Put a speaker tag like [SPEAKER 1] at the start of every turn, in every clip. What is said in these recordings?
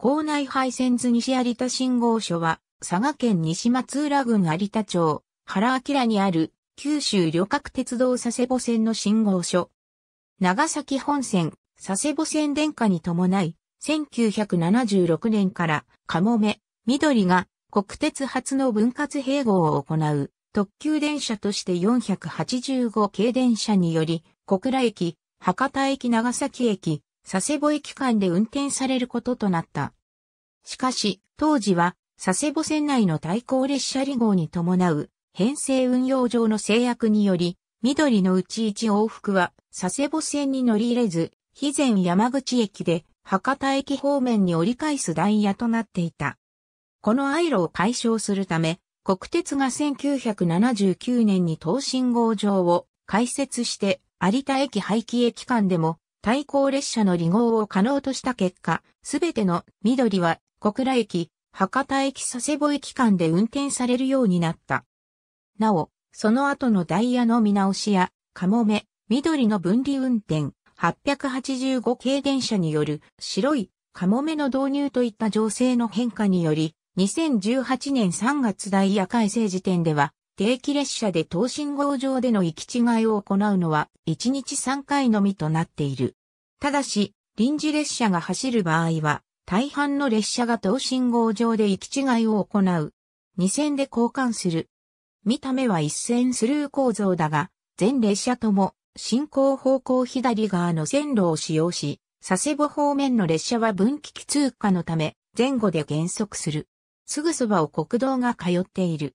[SPEAKER 1] 校内配線図西有田信号所は、佐賀県西松浦郡有田町、原明にある、九州旅客鉄道佐世保線の信号所。長崎本線、佐世保線電化に伴い、1976年から、かもめ、緑が、国鉄初の分割併合を行う、特急電車として485系電車により、小倉駅、博多駅長崎駅、佐世保駅間で運転されることとなった。しかし、当時は、佐世保線内の対向列車離合に伴う、編成運用上の制約により、緑のうち一往復は、佐世保線に乗り入れず、肥前山口駅で、博多駅方面に折り返すダイヤとなっていた。このアイロを解消するため、国鉄が1979年に東信号場を開設して、有田駅廃棄駅間でも対向列車の離合を可能とした結果、すべての緑は小倉駅、博多駅佐世保駅間で運転されるようになった。なお、その後のダイヤの見直しや、かもめ、緑の分離運転、885系電車による白いかもめの導入といった情勢の変化により、2018年3月ダイヤ改正時点では、定期列車で東信号上での行き違いを行うのは1日3回のみとなっている。ただし、臨時列車が走る場合は、大半の列車が等信号上で行き違いを行う。2線で交換する。見た目は一線スルー構造だが、全列車とも、進行方向左側の線路を使用し、佐世保方面の列車は分岐器通過のため、前後で減速する。すぐそばを国道が通っている。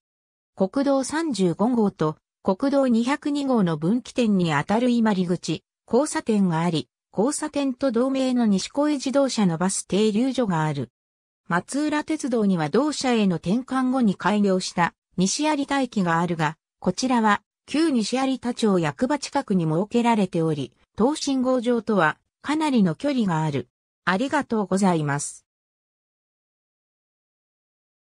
[SPEAKER 1] 国道35号と国道202号の分岐点にあたる今り口、交差点があり、交差点と同名の西小江自動車のバス停留所がある。松浦鉄道には同社への転換後に開業した西有田駅があるが、こちらは旧西有田町役場近くに設けられており、東信号場とはかなりの距離がある。ありがとうございます。